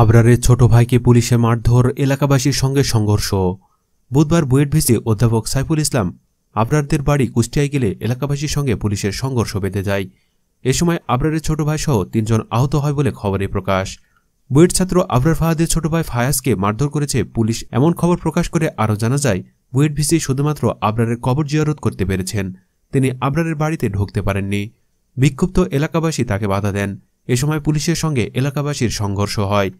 আবরারের ছোট ভাইকে পুলিশে মারধর এলাকাবাসীর সঙ্গে সংঘর্ষ বুধবার বুয়েট ভিসি অধ্যাপক সাইফুল ইসলাম আবরারদের বাড়ি কুষ্টিয়ায় গেলে এলাকাবাসীর সঙ্গে পুলিশের সংঘর্ষ বেঁধে যায় এ সময় আবরারের ছোট ভাই সহ তিনজন আহত হয় বলে খবরে প্রকাশ বুয়েট ছাত্র আবরার ফাহাদের ছোট ভাই ফায়াজকে মারধর করেছে পুলিশ এমন খবর প্রকাশ করে আরও জানা যায় বুয়েট ভিসি শুধুমাত্র আবরারের কবর জিয়ারত করতে পেরেছেন তিনি আবরারের বাড়িতে ঢুকতে পারেননি বিক্ষুব্ধ এলাকাবাসী তাকে বাধা দেন এ সময় পুলিশের সঙ্গে এলাকাবাসীর সংঘর্ষ হয়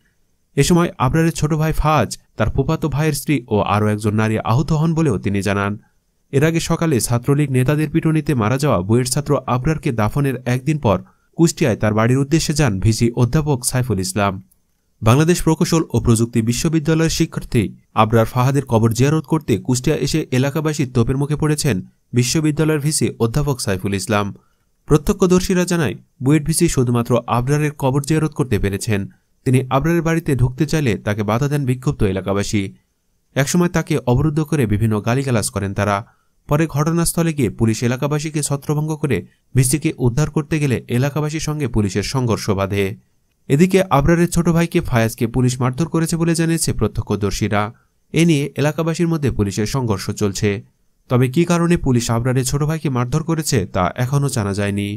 এ সময় আবরারের ছোট ভাই ফাজ তার ফুপাতো ভাইয়ের স্ত্রী ও আরও একজন নারী আহত হন বলেও তিনি জানান এর আগে সকালে ছাত্রলীগ নেতাদের পিটুনিতে মারা যাওয়া বইয়ের ছাত্র আবরারকে দাফনের একদিন পর কুষ্টিয়ায় তার বাড়ির উদ্দেশ্যে যান ভিসি অধ্যাপক সাইফুল ইসলাম বাংলাদেশ প্রকৌশল ও প্রযুক্তি বিশ্ববিদ্যালয়ের শিক্ষার্থী আবরার ফাহাদের কবর জিয়ারত করতে কুষ্টিয়া এসে এলাকাবাসীর তোপের মুখে পড়েছেন বিশ্ববিদ্যালয়ের ভিসি অধ্যাপক সাইফুল ইসলাম প্রত্যক্ষদর্শীরা জানায় বুয়েট ভিসি শুধুমাত্র আবরারের কবর জেয়ারত করতে পেরেছেন তিনি আবরারের বাড়িতে ঢুকতে চাইলে তাকে বাধা দেন বিক্ষুব্ধ এলাকাবাসী একসময় তাকে অবরুদ্ধ করে বিভিন্ন গালিগালাজ করেন তারা পরে ঘটনাস্থলে গিয়ে পুলিশ এলাকাবাসীকে ছত্রভঙ্গ করে ভিসিকে উদ্ধার করতে গেলে এলাকাবাসীর সঙ্গে পুলিশের সংঘর্ষ বাধে এদিকে আবরারের ছোট ভাইকে ফায়াজকে পুলিশ মারধর করেছে বলে জানিয়েছে প্রত্যক্ষদর্শীরা এ নিয়ে এলাকাবাসীর মধ্যে পুলিশের সংঘর্ষ চলছে তবে কি কারণে পুলিশ আবরারে ছোট ভাইকে মারধর করেছে তা এখনও জানা যায়নি